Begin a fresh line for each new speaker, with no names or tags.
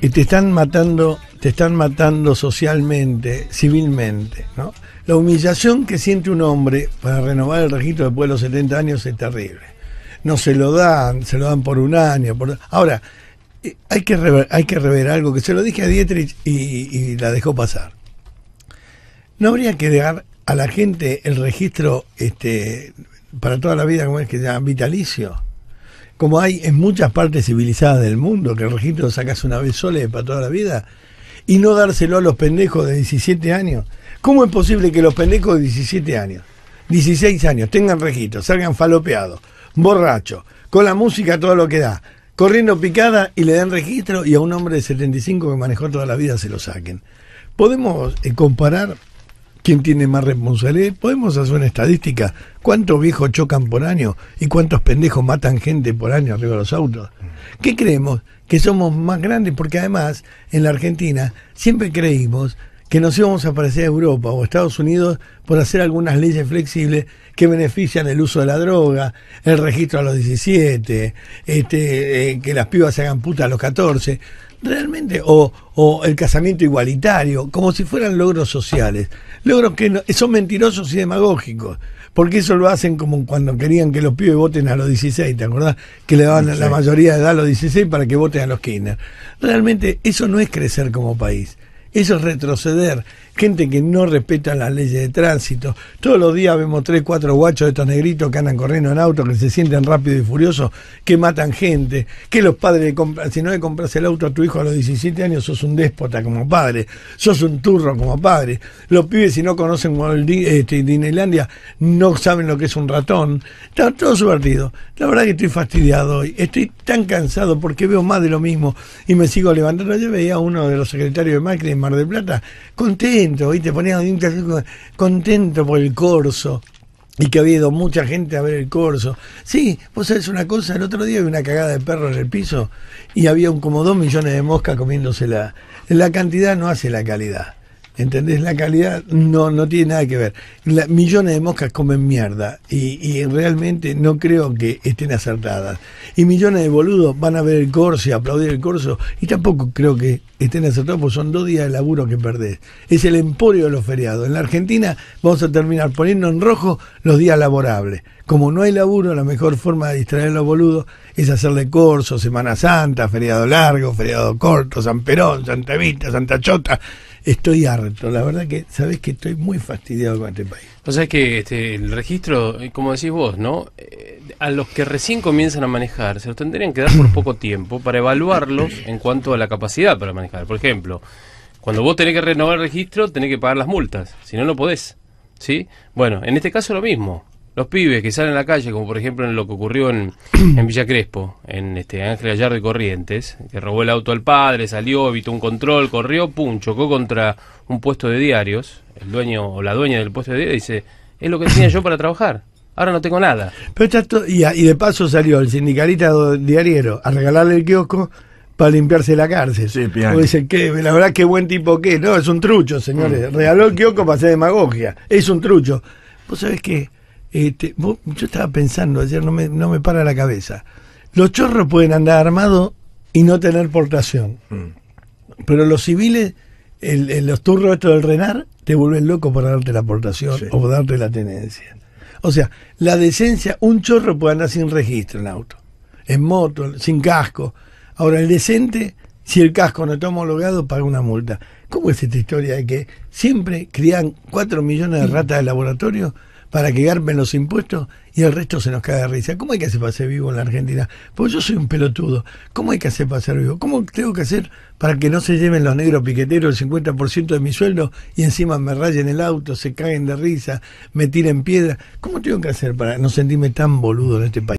y te están matando, te están matando socialmente, civilmente, ¿no? La humillación que siente un hombre para renovar el registro después de los 70 años es terrible. No se lo dan, se lo dan por un año. Por... Ahora, eh, hay que, rever, hay que rever algo que se lo dije a Dietrich y, la dejó pasar. No habría que dar a la gente el registro este, para toda la vida, como es que se llama, vitalicio como hay en muchas partes civilizadas del mundo, que el registro lo sacas una vez sola para toda la vida, y no dárselo a los pendejos de 17 años. ¿Cómo es posible que los pendejos de 17 años, 16 años, tengan registro, salgan falopeados, borrachos, con la música todo lo que da, corriendo picada y le den registro y a un hombre de 75 que manejó toda la vida se lo saquen? Podemos eh, comparar quién tiene más responsabilidad. Podemos hacer una estadística. ¿Cuántos viejos chocan por año? ¿Y cuántos pendejos matan gente por año arriba de los autos? ¿Qué creemos? Que somos más grandes, porque además en la Argentina siempre creímos que nos íbamos a parecer a Europa o a Estados Unidos por hacer algunas leyes flexibles que benefician el uso de la droga, el registro a los 17, este, eh, que las pibas se hagan putas a los 14, realmente, o, el casamiento igualitario, como si fueran logros sociales, logros que son mentirosos y demagógicos. Porque eso lo hacen como cuando querían que los pibes voten a los 16, ¿te acordás? Que le daban la mayoría de edad a los 16 para que voten a los kinder. Realmente eso no es crecer como país. Eso es retroceder. Gente que no respeta las leyes de tránsito. Todos los días vemos tres, cuatro guachos de estos negritos que andan corriendo en auto, que se sienten rápido y furiosos, que matan gente, que los padres, si no le compras el auto a tu hijo a los 17 años, sos un déspota como padre, sos un turro como padre. Los pibes si no conocen este, Dinelandia no saben lo que es un ratón. Está todo subvertido. La verdad que estoy fastidiado hoy. Estoy tan cansado porque veo más de lo mismo y me sigo levantando. Yo veía a uno de los secretarios de Macri de Plata, contento, y te un contento por el corso y que había ido mucha gente a ver el corso. Sí, vos sabés una cosa, el otro día había una cagada de perro en el piso y había un, como dos millones de moscas comiéndosela La cantidad no hace la calidad. ¿Entendés? La calidad no, no tiene nada que ver. millones de moscas comen mierda y, realmente no creo que estén acertadas. Y millones de boludos van a ver el corso y aplaudir el corso y tampoco creo que estén acertados porque son dos días de laburo que perdés. Es el emporio de los feriados. En la Argentina vamos a terminar poniendo en rojo los días laborables. Como no hay laburo, la mejor forma de distraer a los boludos es hacerle corso, Semana Santa, feriado largo, feriado corto, San Perón, Santa Vista, Santa Chota estoy harto. La verdad que, sabes que estoy muy fastidiado con este país.
O sea que este, el registro, eh, como decís vos, ¿no? Eh, a los que recién comienzan a manejar, se los tendrían que dar por poco tiempo para evaluarlos en cuanto a la capacidad para manejar. Por ejemplo, cuando vos tenés que renovar el registro, tenés que pagar las multas. Si no, no podés. ¿Sí? Bueno, en este caso lo mismo los pibes que salen a la calle, como por ejemplo en lo que ocurrió en, Villa Crespo, en este Ángel Gallardo de Corrientes, que robó el auto al padre, salió, evitó un control, corrió, pum, chocó contra un puesto de diarios, el dueño o la dueña del puesto de diarios dice, es lo que tenía yo para trabajar. Ahora no tengo nada.
Pero y, de paso salió el sindicalista diariero a regalarle el kiosco para limpiarse la cárcel. Sí, la verdad qué buen tipo que. No, es un trucho, señores. Mm. Regaló el kiosco para hacer demagogia. Es un trucho. ¿Vos sabés qué? Este, yo estaba pensando, ayer no me, no me para la cabeza. Los chorros pueden andar armados y no tener portación. Mm. Pero los civiles, el, los turros estos del Renar, te vuelven loco por darte la portación o por darte la tenencia. O sea, la decencia, un chorro puede andar sin registro en auto, en moto, sin casco. Ahora, el decente, si el casco no está homologado, paga una multa. ¿Cómo es esta historia de que siempre crían 4 millones de mm. ratas de laboratorio para que garpen los impuestos y el resto se nos caiga de risa. ¿Cómo hay que hacer para ser vivo en la Argentina? Porque yo soy un pelotudo. ¿Cómo hay que hacer para ser vivo? ¿Cómo tengo que hacer para que no se lleven los negros piqueteros el 50% de mi sueldo y encima me rayen el auto, se caen de risa, me tiren piedra? ¿Cómo tengo que hacer para no sentirme tan boludo en este país?